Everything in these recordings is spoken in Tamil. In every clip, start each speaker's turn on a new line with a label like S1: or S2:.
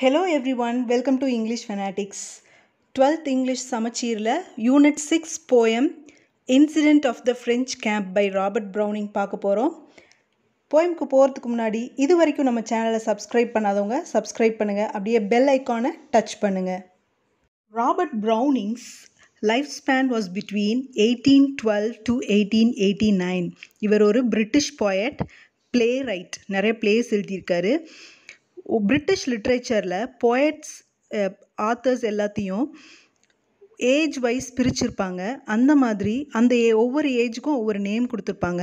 S1: Hello everyone welcome to English fanatics twelfth English சமச்சீரில் unit six poem incident of the French camp by Robert Browning பார்க்க போகிறோம் போயமுக்கு போகிறதுக்கு முன்னாடி இது வரைக்கும் நம்ம சேனலை சப்ஸ்கிரைப் பண்ணாதவங்க சப்ஸ்கிரைப் பண்ணுங்கள் அப்படியே பெல் ஐக்கானை டச் பண்ணுங்கள் Robert Browning's life span was between eighteen twelve to eighteen eighty nine இவர் ஒரு பிரிட்டிஷ் போயட் ப்ளே ரைட் நிறைய பிளேஸ் எழுதியிருக்காரு பிரிட்டிஷ் லிட்ரேச்சரில் போயட்ஸ் ஆத்தர்ஸ் எல்லாத்தையும் ஏஜ் வைஸ் பிரிச்சுருப்பாங்க அந்த மாதிரி அந்த ஏ ஒவ்வொரு ஏஜுக்கும் ஒவ்வொரு நேம் கொடுத்துருப்பாங்க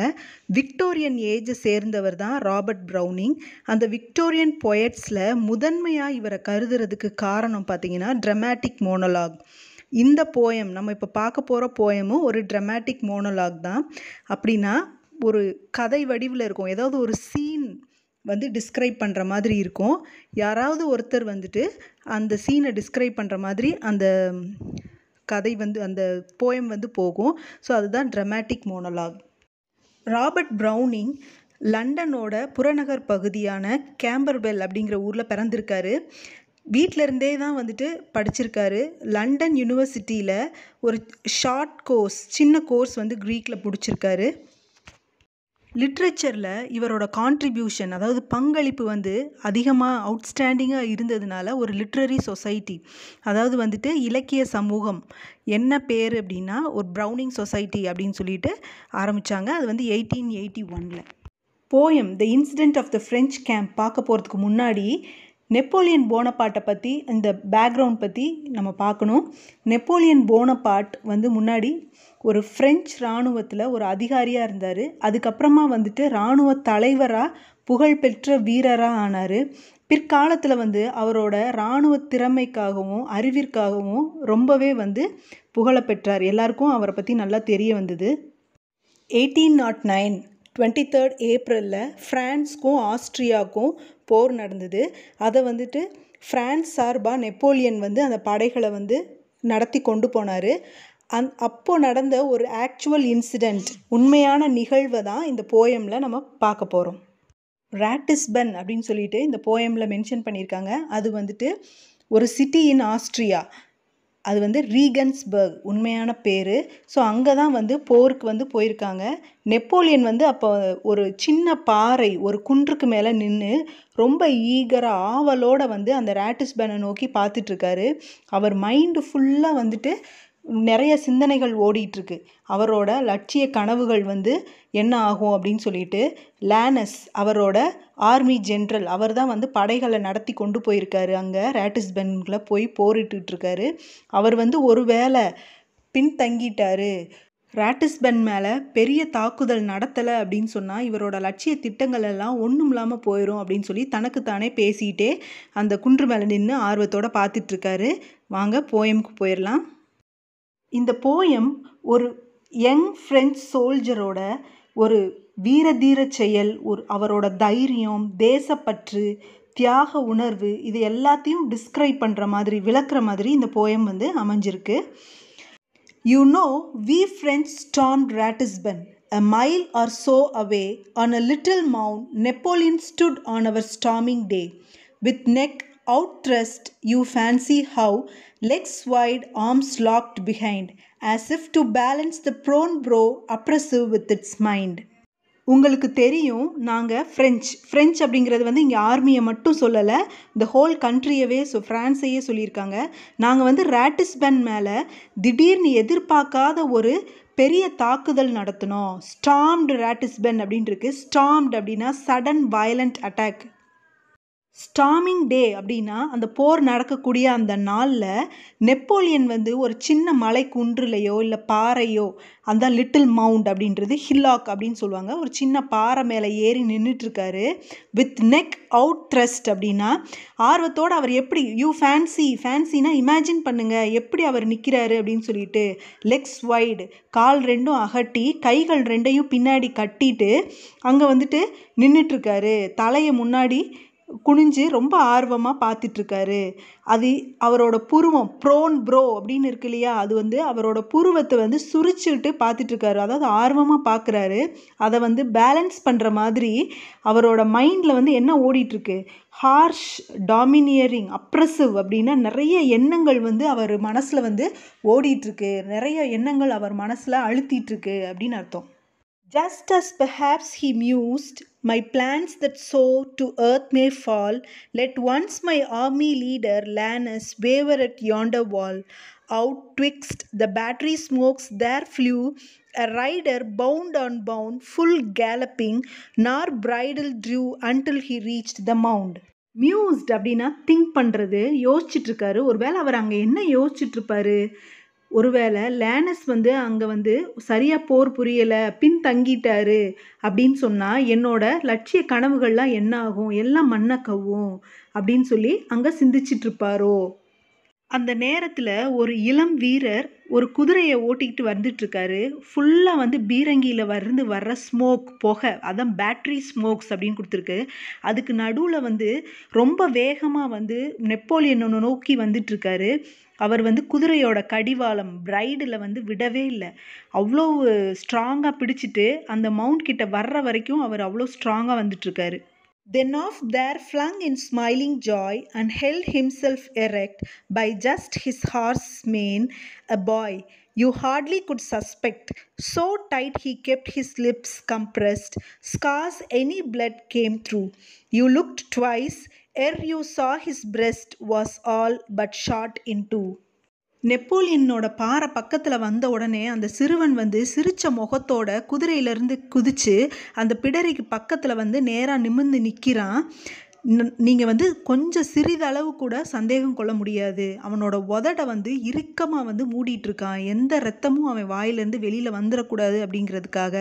S1: விக்டோரியன் ஏஜை சேர்ந்தவர் தான் ராபர்ட் ப்ரௌனிங் அந்த விக்டோரியன் பொயட்ஸில் முதன்மையாக இவரை கருதுறதுக்கு காரணம் பார்த்தீங்கன்னா ட்ரமேட்டிக் மோனலாக் இந்த போயம் நம்ம இப்போ பார்க்க போகிற போயமும் ஒரு ட்ரமேட்டிக் மோனலாக் தான் அப்படின்னா ஒரு கதை வடிவில் இருக்கும் ஏதாவது ஒரு சீன் வந்து டிஸ்கிரைப் பண்ணுற மாதிரி இருக்கும் யாராவது ஒருத்தர் வந்துட்டு அந்த சீனை டிஸ்கிரைப் பண்ணுற மாதிரி அந்த கதை வந்து அந்த போயம் வந்து போகும் ஸோ அதுதான் ட்ரமேட்டிக் மோனலாக் ராபர்ட் ப்ரௌனிங் லண்டனோட புறநகர் பகுதியான கேம்பர்பெல் அப்படிங்கிற ஊரில் பிறந்திருக்காரு வீட்டிலருந்தே தான் வந்துட்டு படிச்சிருக்காரு லண்டன் யூனிவர்சிட்டியில் ஒரு ஷார்ட் கோர்ஸ் சின்ன கோர்ஸ் வந்து க்ரீக்கில் பிடிச்சிருக்காரு லிட்ரேச்சரில் இவரோட கான்ட்ரிபியூஷன் அதாவது பங்களிப்பு வந்து அதிகமாக அவுட்ஸ்டாண்டிங்காக இருந்ததுனால ஒரு லிட்ரரி சொசைட்டி அதாவது வந்துட்டு இலக்கிய சமூகம் என்ன பேர் அப்படின்னா ஒரு ப்ரௌனிங் சொசைட்டி அப்படின்னு சொல்லிட்டு ஆரம்பித்தாங்க அது வந்து எயிட்டீன் எயிட்டி ஒனில் poem the incident of the French camp பார்க்க போகிறதுக்கு முன்னாடி நெப்போலியன் போனப்பாட்டை பற்றி இந்த பேக்ரவுண்ட் பற்றி நம்ம பார்க்கணும் நெப்போலியன் போனப்பாட் வந்து முன்னாடி ஒரு ஃப்ரெஞ்ச் இராணுவத்தில் ஒரு அதிகாரியாக இருந்தார் அதுக்கப்புறமா வந்துட்டு இராணுவ தலைவராக புகழ்பெற்ற வீரராக ஆனார் பிற்காலத்தில் வந்து அவரோட இராணுவ திறமைக்காகவும் அறிவிற்காகவும் ரொம்பவே வந்து புகழப்பெற்றார் எல்லாருக்கும் அவரை பற்றி நல்லா தெரிய வந்தது eighteen nought nine twenty third ஏப்ரலில் ஃப்ரான்ஸ்க்கும் ஆஸ்ட்ரியாவுக்கும் போர் நடந்தது அதை வந்துட்டு ஃப்ரான்ஸ் சார்பாக நெப்போலியன் வந்து அந்த படைகளை வந்து நடத்தி கொண்டு போனார் அந் அப்போது நடந்த ஒரு ஆக்சுவல் இன்சிடெண்ட் உண்மையான நிகழ்வை தான் இந்த போயமில் நம்ம பார்க்க போகிறோம் ராட்டிஸ்பன் அப்படின்னு சொல்லிட்டு இந்த போயமில் மென்ஷன் பண்ணியிருக்காங்க அது வந்துட்டு ஒரு சிட்டி இன் ஆஸ்ட்ரியா அது வந்து ரீகன்ஸ்பர்க் உண்மையான பேர் ஸோ அங்கே தான் வந்து போருக்கு வந்து போயிருக்காங்க நெப்போலியன் வந்து அப்போ ஒரு சின்ன பாறை ஒரு குன்றுக்கு மேலே நின்று ரொம்ப ஈகர ஆவலோடு வந்து அந்த ரேட்டிஸ் பேனை நோக்கி பார்த்துட்ருக்காரு அவர் மைண்டு ஃபுல்லாக வந்துட்டு நிறைய சிந்தனைகள் ஓடிட்டுருக்கு அவரோட லட்சிய கனவுகள் வந்து என்ன ஆகும் அப்படின்னு சொல்லிட்டு லேனஸ் அவரோட ஆர்மி ஜென்ரல் அவர் தான் வந்து படைகளை நடத்தி கொண்டு போயிருக்காரு அங்கே ரேட்டிஸ்பென்கில் போய் போரிட்டுருக்காரு அவர் வந்து ஒரு வேளை பின்தங்கிட்டார் ராட்டிஸ்பென் மேலே பெரிய தாக்குதல் நடத்தலை அப்படின்னு சொன்னால் இவரோட லட்சிய திட்டங்கள் எல்லாம் ஒன்றும் இல்லாமல் போயிடும் அப்படின்னு சொல்லி தனக்குத்தானே பேசிகிட்டே அந்த குன்று மேலே நின்று ஆர்வத்தோடு பார்த்துட்ருக்காரு வாங்க போயமுக்கு போயிடலாம் இந்த போயம் ஒரு யங் ஃப்ரெஞ்ச் சோல்ஜரோட ஒரு வீரதீர செயல் ஒரு அவரோட தைரியம் தேசப்பற்று தியாக உணர்வு இது எல்லாத்தையும் டிஸ்கிரைப் பண்ணுற மாதிரி விளக்குற மாதிரி இந்த போயம் வந்து அமைஞ்சிருக்கு you know we French stormed Ratisbon a mile or so away on a little mound Napoleon stood on our storming day with neck out thrust, you fancy how, legs wide, arms locked behind, as if to balance the prone brow oppressive with its mind. உங்களுக்கு தெரியும் நாங்கள் ஃப்ரெஞ்ச் ஃப்ரெஞ்ச் அப்படிங்கிறது வந்து இங்கே ஆர்மியை மட்டும் சொல்லலை இந்த ஹோல் கண்ட்ரியவே ஸோ ஃப்ரான்ஸையே சொல்லியிருக்காங்க நாங்கள் வந்து ரேட்டிஸ்பன் மேலே திடீர்னு எதிர்பார்க்காத ஒரு பெரிய தாக்குதல் நடத்தினோம் ஸ்டாம்டு ரேட்டிஸ்பென் அப்படின்ட்டு இருக்குது ஸ்டாம்டு அப்படின்னா sudden violent attack storming day அப்படின்னா அந்த போர் நடக்கக்கூடிய அந்த நாளில் நெப்போலியன் வந்து ஒரு சின்ன மலை குன்றுலையோ இல்லை பாறையோ அந்த லிட்டில் மவுண்ட் அப்படின்றது ஹில்லாக் அப்படின்னு சொல்லுவாங்க ஒரு சின்ன பாறை மேலே ஏறி நின்றுட்டுருக்காரு வித் நெக் அவுட் த்ரஸ்ட் அப்படின்னா ஆர்வத்தோடு அவர் எப்படி யூ ஃபேன்சி ஃபேன்சினா இமேஜின் பண்ணுங்கள் எப்படி அவர் நிற்கிறாரு அப்படின்னு சொல்லிட்டு லெக்ஸ் வைடு கால் ரெண்டும் அகட்டி கைகள் ரெண்டையும் பின்னாடி கட்டிட்டு அங்கே வந்துட்டு நின்றுட்டுருக்காரு தலையை முன்னாடி குனிஞ்சு ரொம்ப ஆர்வமாக பார்த்துட்ருக்காரு அது அவரோட புருவம் ப்ரோன் ப்ரோ அப்படின்னு இருக்கு இல்லையா அது வந்து அவரோட புருவத்தை வந்து சுரிச்சுக்கிட்டு பார்த்துட்ருக்காரு அதாவது ஆர்வமாக பார்க்குறாரு அதை வந்து பேலன்ஸ் பண்ணுற மாதிரி அவரோட மைண்டில் வந்து என்ன ஓடிட்டுருக்கு ஹார்ஷ் டாமினியரிங் அப்ரெசிவ் அப்படின்னா நிறைய எண்ணங்கள் வந்து அவர் மனசில் வந்து ஓடிட்டுருக்கு நிறைய எண்ணங்கள் அவர் மனசில் அழுத்திட்டுருக்கு அப்படின்னு அர்த்தம் just as perhaps he mused My plans that soar to earth may fall. Let once my army leader Lanus waver at yonder wall. Out twixt the battery smokes there flew a rider bound on bound, full galloping, nor bridle drew until he reached the mound. Mused அப்படின்னா திங்க் பண்ணுறது யோசிச்சுட்ருக்காரு ஒரு வேளை அவர் அங்கே என்ன யோசிச்சுட்ருப்பாரு ஒருவேளை லேனஸ் வந்து அங்கே வந்து சரியாக போர் புரியலை பின்தங்கிட்டாரு அப்படின்னு சொன்னால் என்னோட லட்சிய கனவுகள்லாம் என்ன ஆகும் எல்லாம் மண்ணை கவ்வும் அப்படின்னு சொல்லி அங்கே சிந்திச்சிட்ருப்பாரோ அந்த நேரத்தில் ஒரு இளம் வீரர் ஒரு குதிரையை ஓட்டிக்கிட்டு வந்துட்டுருக்காரு ஃபுல்லாக வந்து பீரங்கியில் வந்து வர்ற ஸ்மோக் புகை அதான் பேட்ரி ஸ்மோக்ஸ் அப்படின்னு கொடுத்துருக்கு அதுக்கு நடுவில் வந்து ரொம்ப வேகமாக வந்து நெப்போலியன் நோக்கி வந்துட்டுருக்காரு அவர் வந்து குதிரையோட கடிவாளம் பிரைடில் வந்து விடவே இல்லை அவ்வளோ ஸ்ட்ராங்காக பிடிச்சிட்டு அந்த மவுண்ட் கிட்ட வர்ற வரைக்கும் அவர் அவ்வளோ ஸ்ட்ராங்காக வந்துட்டுருக்காரு Then off there flung in smiling joy, and held himself erect by just his horse's mane, a boy you hardly could suspect, so tight he kept his lips compressed, scarce any blood came through. You looked twice ere you saw his breast was all but shot in two. நெப்போலியனோட பாறை பக்கத்தில் வந்த உடனே அந்த சிறுவன் வந்து சிரித்த முகத்தோட குதிரையிலேருந்து குதித்து அந்த பிடரிக்கு பக்கத்தில் வந்து நேராக நிமிர்ந்து நிற்கிறான் நீங்கள் வந்து கொஞ்சம் சிறிதளவு கூட சந்தேகம் கொள்ள முடியாது அவனோட உதடை வந்து இறுக்கமாக வந்து மூடிட்டுருக்கான் எந்த ரத்தமும் அவன் வாயிலேருந்து வெளியில் வந்துடக்கூடாது அப்படிங்கிறதுக்காக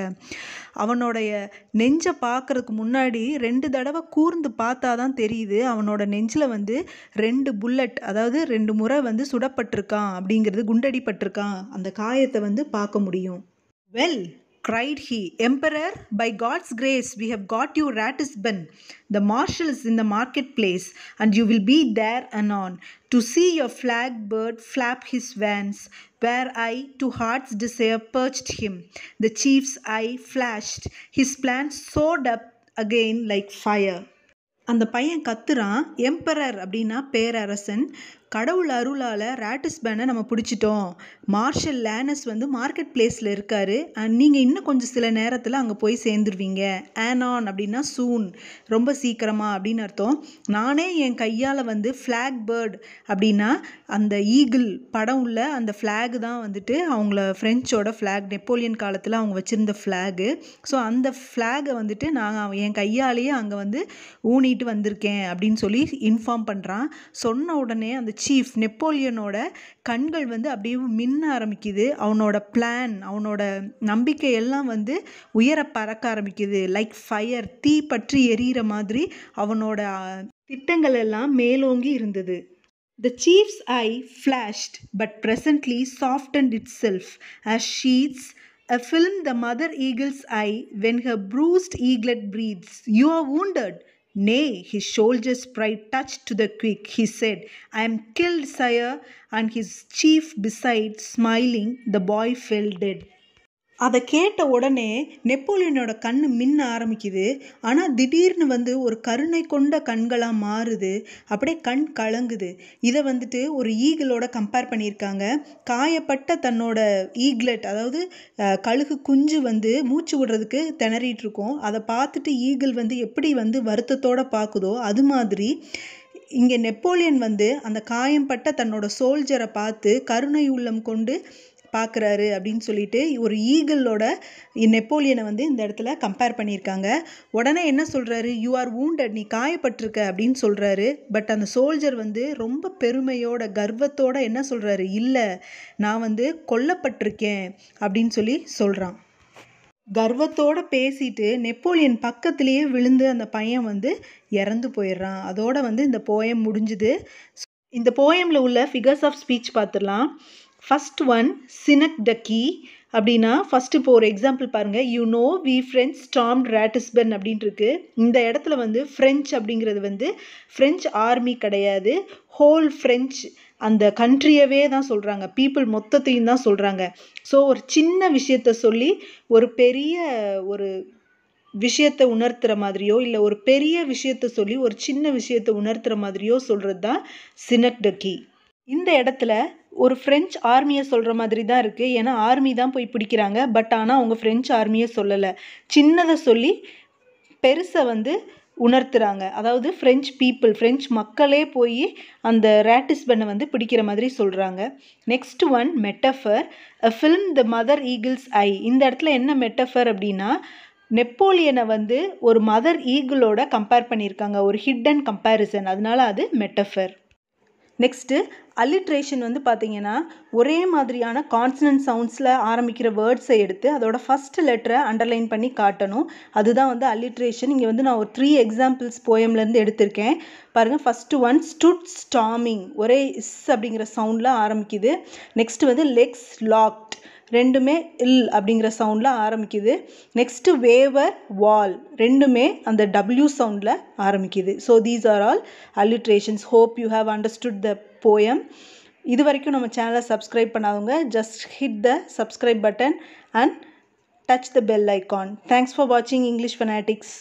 S1: அவனோடைய நெஞ்சை பார்க்குறதுக்கு முன்னாடி ரெண்டு தடவை கூர்ந்து பார்த்தா தான் தெரியுது அவனோட நெஞ்சில் வந்து ரெண்டு புல்லட் அதாவது ரெண்டு முறை வந்து சுடப்பட்டிருக்கான் அப்படிங்கிறது குண்டடிப்பட்டிருக்கான் அந்த காயத்தை வந்து பார்க்க முடியும் well cried he, Emperor, by God's grace we have got you Ratisbon, the marshals in the marketplace, and you will be there anon to see your flag bird flap his vans, where I to heart's desire perched him. The chief's eye flashed, his plan soared up again like fire. அந்த பையன் கத்துறான் எம்பரர் அப்படின்னா பேரரசன் கடவுள் அருளால் ராட்டிஸ் பேனை நம்ம பிடிச்சிட்டோம் மார்ஷல் லேனஸ் வந்து மார்க்கெட் பிளேஸில் இருக்கார் அண்ட் நீங்கள் இன்னும் கொஞ்சம் சில நேரத்தில் அங்கே போய் சேர்ந்துருவீங்க ஆனான் அப்படின்னா சூன் ரொம்ப சீக்கிரமாக அப்படின்னு அர்த்தம் நானே என் கையால் வந்து ஃப்ளாக் பேர்ட் அப்படின்னா அந்த ஈகிள் படம் உள்ள அந்த ஃப்ளாக் தான் வந்துட்டு அவங்கள ஃப்ரெஞ்சோட ஃப்ளாக் நெப்போலியன் காலத்தில் அவங்க வச்சுருந்த ஃப்ளாகு ஸோ அந்த ஃப்ளாகை வந்துட்டு நான் என் கையாலேயே அங்கே வந்து ஊனிட்டு வந்திருக்கேன் அப்படின்னு சொல்லி இன்ஃபார்ம் பண்ணுறான் சொன்ன உடனே அந்த சீஃப் நெப்போலியனோட கண்கள் வந்து அப்படியே மின்ன ஆரம்பிக்குது அவனோட பிளான் அவனோட நம்பிக்கை எல்லாம் வந்து உயர பறக்க ஆரம்பிக்குது லைக் ஃபயர் தீ பற்றி எரியிற மாதிரி அவனோட திட்டங்கள் எல்லாம் மேலோங்கி இருந்தது the chief's eye flashed but presently softened itself as sheathes a film the mother eagle's eye when her bruised eaglet breathes you're wounded Nay, his soldier's pride touched to the quick, he said, I am killed, sire, and his chief beside, smiling, the boy fell dead. அதை கேட்ட உடனே நெப்போலியனோட கண் மின்ன ஆரம்பிக்குது ஆனால் திடீர்னு வந்து ஒரு கருணை கொண்ட கண்களாக மாறுது அப்படியே கண் கலங்குது இதை வந்துட்டு ஒரு ஈகிளோட கம்பேர் பண்ணியிருக்காங்க காயப்பட்ட தன்னோட ஈக்லெட் அதாவது கழுகு குஞ்சு வந்து மூச்சு விடுறதுக்கு திணறிட்டு இருக்கோம் அதை பார்த்துட்டு ஈகிள் வந்து எப்படி வந்து வருத்தத்தோடு பார்க்குதோ அது மாதிரி இங்கே நெப்போலியன் வந்து அந்த காயம்பட்ட தன்னோட சோல்ஜரை பார்த்து கருணை உள்ளம் கொண்டு பார்க்குறாரு அப்படின்னு சொல்லிட்டு ஒரு ஈகிளோட நெப்போலியனை வந்து இந்த இடத்துல கம்பேர் பண்ணியிருக்காங்க உடனே என்ன சொல்கிறாரு யூ ஆர் வூண்டட் நீ காயப்பட்டிருக்க அப்படின்னு சொல்கிறாரு பட் அந்த சோல்ஜர் வந்து ரொம்ப பெருமையோட கர்வத்தோட என்ன சொல்கிறாரு இல்லை நான் வந்து கொல்லப்பட்டிருக்கேன் அப்படின்னு சொல்லி சொல்கிறான் கர்வத்தோடு பேசிட்டு நெப்போலியன் பக்கத்துலேயே விழுந்து அந்த பையன் வந்து இறந்து போயிடுறான் அதோடு வந்து இந்த போயம் முடிஞ்சுது இந்த போயமில் உள்ள ஃபிகர்ஸ் ஆஃப் ஸ்பீச் பார்த்துடலாம் ஃபஸ்ட் ஒன் சினக் டக்கி அப்படின்னா ஃபஸ்ட்டு இப்போ ஒரு எக்ஸாம்பிள் பாருங்கள் you know we French stormed Ratisbon அப்படின்ட்டு இந்த இடத்துல வந்து ஃப்ரெஞ்ச் அப்படிங்கிறது வந்து ஃப்ரெஞ்ச் ஆர்மி கிடையாது ஹோல் ஃப்ரெஞ்ச் அந்த கண்ட்ரியவே தான் சொல்கிறாங்க பீப்புள் மொத்தத்தையும் தான் சொல்கிறாங்க ஸோ ஒரு சின்ன விஷயத்த சொல்லி ஒரு பெரிய ஒரு விஷயத்தை உணர்த்துற மாதிரியோ இல்லை ஒரு பெரிய விஷயத்த சொல்லி ஒரு சின்ன விஷயத்தை உணர்த்துற மாதிரியோ சொல்கிறது தான் சினக்டக்கி இந்த இடத்துல ஒரு ஃப்ரெஞ்ச் ஆர்மியை சொல்கிற மாதிரி தான் இருக்குது ஏன்னா ஆர்மி தான் போய் பிடிக்கிறாங்க பட் ஆனால் அவங்க ஃப்ரெஞ்ச் ஆர்மியை சொல்லலை சின்னதை சொல்லி பெருசை வந்து உணர்த்துறாங்க அதாவது ஃப்ரெஞ்ச் பீப்புள் ஃப்ரெஞ்சு மக்களே போய் அந்த ரேட்டிஸ்பனை வந்து பிடிக்கிற மாதிரி சொல்கிறாங்க next one metaphor a film the mother eagle's eye இந்த இடத்துல என்ன மெட்டஃபர் அப்படின்னா நெப்போலியனை வந்து ஒரு மதர் ஈகிளோட கம்பேர் பண்ணியிருக்காங்க ஒரு ஹிட் அண்ட் கம்பேரிசன் அதனால அது மெட்டஃபர் நெக்ஸ்ட்டு அலிட்ரேஷன் வந்து பார்த்திங்கன்னா ஒரே மாதிரியான கான்சனன்ட் சவுண்ட்ஸில் ஆரம்பிக்கிற வேர்ட்ஸை எடுத்து அதோட ஃபஸ்ட் லெட்டரை அண்டர்லைன் பண்ணி காட்டணும் அதுதான் வந்து அலிட்ரேஷன் இங்கே வந்து நான் ஒரு த்ரீ எக்ஸாம்பிள்ஸ் போயம்லேருந்து எடுத்திருக்கேன் பாருங்கள் ஃபஸ்ட்டு ஒன் ஸ்டுட் ஸ்டாமிங் ஒரே இஸ் அப்படிங்கிற சவுண்டில் ஆரம்பிக்குது நெக்ஸ்ட்டு வந்து லெக்ஸ் லாக்ட் ரெண்டுமே இல் அப்படிங்கிற சவுண்டில் ஆரம்பிக்குது நெக்ஸ்ட்டு வேவர் வால் ரெண்டுமே அந்த டபிள்யூ சவுண்டில் ஆரம்பிக்குது so these are all alliterations hope you have understood the poem இது வரைக்கும் நம்ம சேனலை சப்ஸ்கிரைப் பண்ணாதவங்க just hit the subscribe button and touch the bell icon thanks for வாட்சிங் இங்கிலீஷ் ஃபெனாட்டிக்ஸ்